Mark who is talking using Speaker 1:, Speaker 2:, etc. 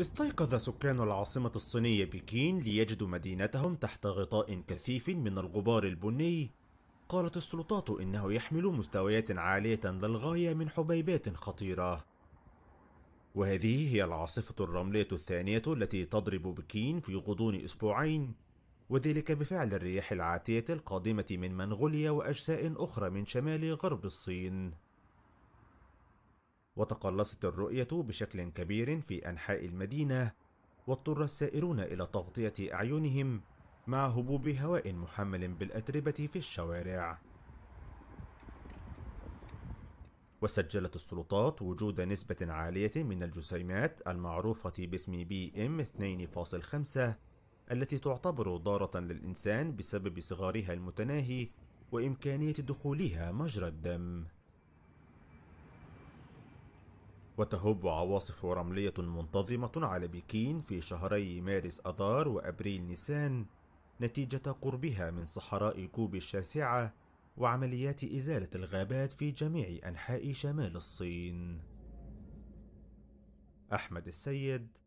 Speaker 1: استيقظ سكان العاصمة الصينية بكين ليجدوا مدينتهم تحت غطاء كثيف من الغبار البني قالت السلطات إنه يحمل مستويات عالية للغاية من حبيبات خطيرة وهذه هي العاصفة الرملية الثانية التي تضرب بكين في غضون أسبوعين وذلك بفعل الرياح العاتية القادمة من منغوليا وأجزاء أخرى من شمال غرب الصين وتقلصت الرؤية بشكل كبير في أنحاء المدينة واضطر السائرون إلى تغطية أعينهم مع هبوب هواء محمل بالأتربة في الشوارع وسجلت السلطات وجود نسبة عالية من الجسيمات المعروفة باسم بي ام 2.5 التي تعتبر ضارة للإنسان بسبب صغارها المتناهي وإمكانية دخولها مجرى الدم وتهب عواصف رملية منتظمة على بكين في شهري مارس أذار وأبريل نيسان نتيجة قربها من صحراء كوب الشاسعة وعمليات إزالة الغابات في جميع أنحاء شمال الصين. أحمد السيد